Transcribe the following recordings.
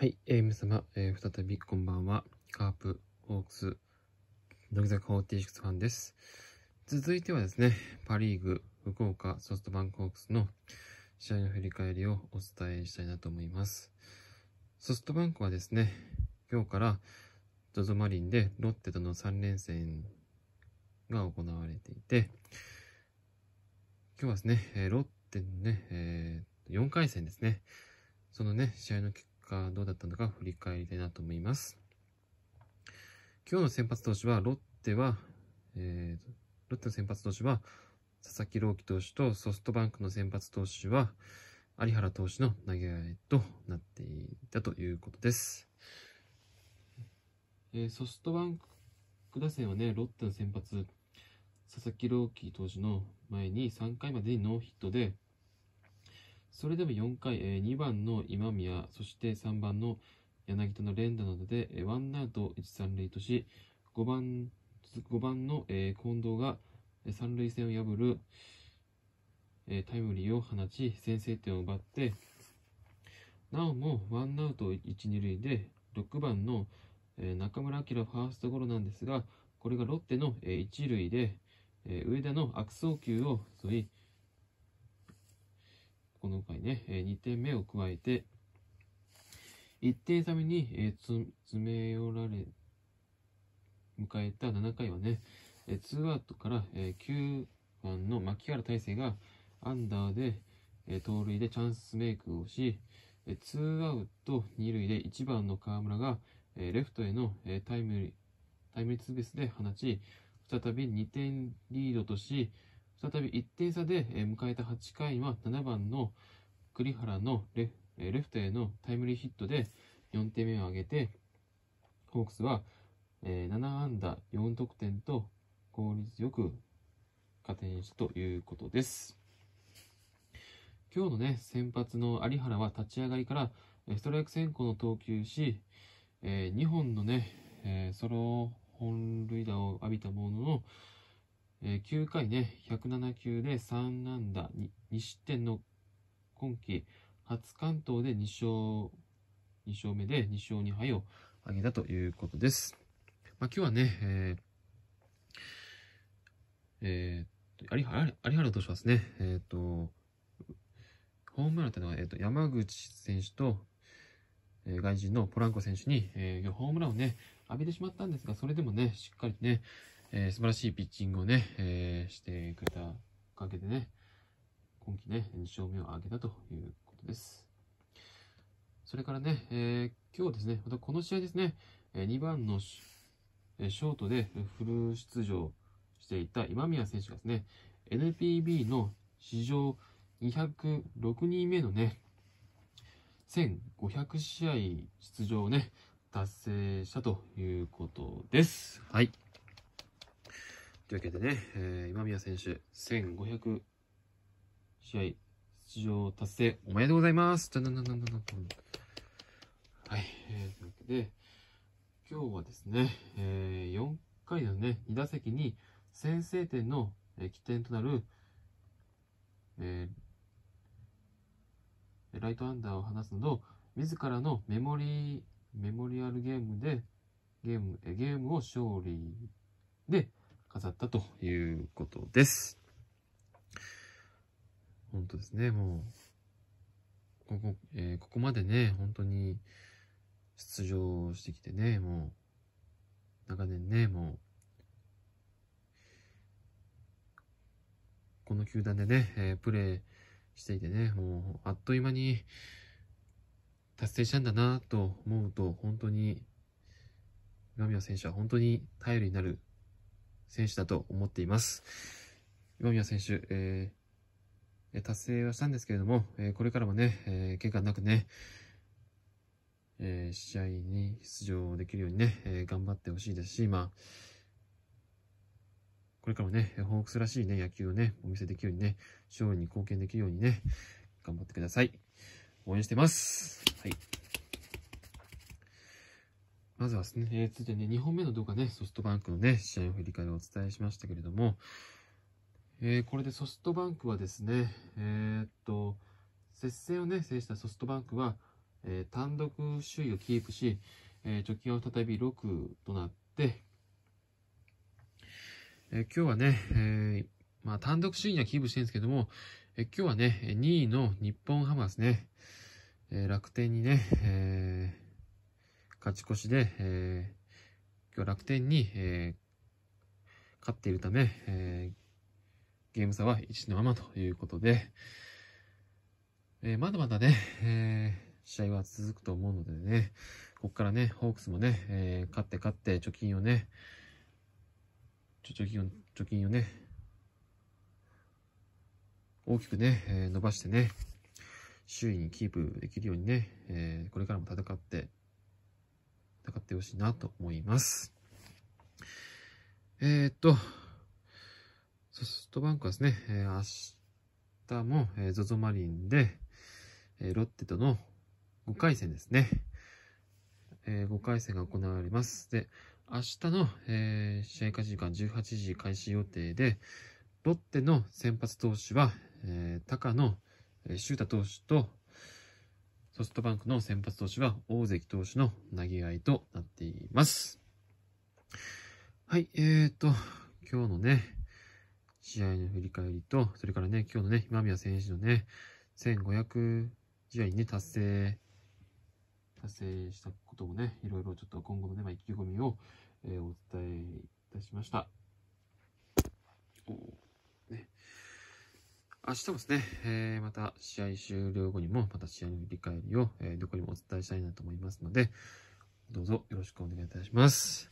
はい、えー、皆様、えー、再びこんばんは。カープ、ホークス、乃木坂46ファンです。続いてはですね、パリーグ、福岡、ソフトバンクホークスの試合の振り返りをお伝えしたいなと思います。ソフトバンクはですね、今日から ZOZO マリンでロッテとの3連戦が行われていて、今日はですね、ロッテのね、えー、4回戦ですね、そのね、試合の結果どうだったのか振り返りたいなと思います。今日の先発投手は、ロッテは、えー、ロッテの先発投手は、佐々木朗希投手と、ソフトバンクの先発投手は、有原投手の投げ合いとなっていたということです。えー、ソフトバンク打線はね、ロッテの先発、佐々木朗希投手の前に3回までにノーヒットで、それでも4回、えー、2番の今宮、そして3番の柳田の連打などで、えー、ワンアウト1、3塁とし、5番 ,5 番の、えー、近藤が3塁線を破る、えー、タイムリーを放ち、先制点を奪って、なおもワンアウト1、2塁で、6番の、えー、中村晃ファーストゴロなんですが、これがロッテの、えー、1塁で、えー、上田の悪送球を沿い、この回ね、え2点目を加えて、1点差目に、え詰め寄られ、迎えた7回はね、え2アウトから、え9番の牧原大成がアンダーで、え盗塁でチャンスメイクをし、え2アウト2塁で1番の河村が、えレフトへの、えタイムリー、タイムリーツーベースで放ち、再び2点リードとし、再び1点差で迎えた8回は7番の栗原のレフトへのタイムリーヒットで4点目を挙げてホークスは7安打4得点と効率よく加点したということです。今日のね先発の有原は立ち上がりからストライク先行の投球し、え2本のね、えソロ本塁打を浴びたものの、えー、9回ね、107球で3安打 2, 2失点の今季初関東で2勝、2勝目で2勝2敗を挙げたということです。まあ、今日はね、えーえー、有原有原投手はですね、えー、と、ホームランというのは、えー、と、山口選手と、えー、外人のポランコ選手に、えー、ホームランをね、浴びてしまったんですが、それでもね、しっかりね、えー、素晴らしいピッチングをね、えー、してくれたおかげでね、今季ね、2勝目を挙げたということです。それからね、えー、今日ですね、またこの試合ですね、え2番のショートでフル出場していた今宮選手がですね、NPB の史上206人目のね、1500試合出場をね、達成したということです。はい。というわけでね、えー、今宮選手、1500試合出場達成、おめでとうございます。はい、えー、というわけで、今日はですね、えー、4回のね、2打席に先制点の、えー、起点となる、えー、ライトアンダーを放つなど、自らのメモリー、メモリアルゲームで、ゲーム、えー、ゲームを勝利で、飾ったということです。本当ですね、もう、ここ、えー、ここまでね、本当に出場してきてね、もう、長年ね、もう、この球団でね、えー、プレーしていてね、もう、あっという間に達成したんだなと思うと、本当に、今宮選手は本当に頼りになる選手だと思っています。今宮選手、えー、達成はしたんですけれども、えー、これからもね、えー、怪我なくね、えー、試合に出場できるようにね、えー、頑張ってほしいですし、まあ、これからもね、ホークスらしいね、野球をね、お見せできるようにね、勝利に貢献できるようにね、頑張ってください。応援してます。はい。まずはですね、えー、続いてね、2本目の動画ね、ソフトバンクのね、試合を振り返りをお伝えしましたけれども、えー、これでソフトバンクはですね、えー、っと、接戦をね、制したソフトバンクは、えー、単独首位をキープし、え貯金は再び6となって、え今日はね、えまあ、単独首位にはキープしてるんですけども、え今日はね、2位の日本ハムはですね、え楽天にね、えー勝ち越しで、えー、今日楽天に、えー、勝っているため、えー、ゲーム差は1のままということで、えー、まだまだね、えー、試合は続くと思うのでね、ここからね、ホークスもね、えー、勝って勝って貯金をね、貯金を、貯金をね、大きくね、えー、伸ばしてね、周囲にキープできるようにね、えー、これからも戦って戦ってほしいなと思います。えー、っと、ソフトバンクはですね、えー、明日も、え ZOZO マリンで、えー、ロッテとの5回戦ですね。えー、5回戦が行われます。で、明日の、えー、試合開始時間18時開始予定で、ロッテの先発投手は、えー、高野、えー、修太投手と、ソフトバンクの先発投手は大関投手の投げ合いとなっています。はい、えーと、今日のね、試合の振り返りと、それからね、今日のね、今宮選手のね、1500試合にね、達成、達成したことをね、いろいろちょっと今後のね、まあ、意気込みを、えー、お伝えいたしました。明日もですね、えー、また試合終了後にも、また試合の振り返りを、えー、どこにもお伝えしたいなと思いますので、どうぞよろしくお願いいたします。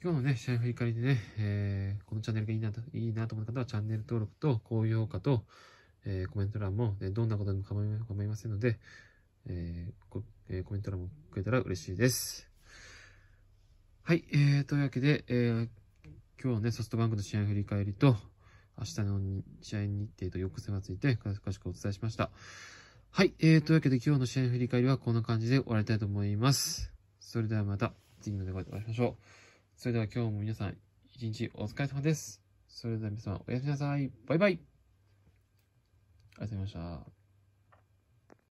今日のね、試合振り返りでね、えー、このチャンネルがいいなと、いいなと思った方はチャンネル登録と高評価と、えー、コメント欄も、ね、どんなことでも構いませんので、えーえー、コメント欄もくれたら嬉しいです。はい、えー、というわけで、えー、今日のね、ソフトバンクの試合振り返りと、明日の試合日程と翌戦について詳しくお伝えしました。はい、えー、というわけで今日の試合の振り返りはこんな感じで終わりたいと思います。それではまた次の動画でお会いしましょう。それでは今日も皆さん一日お疲れ様です。それでは皆様おやすみなさい。バイバイ。ありがとうございました。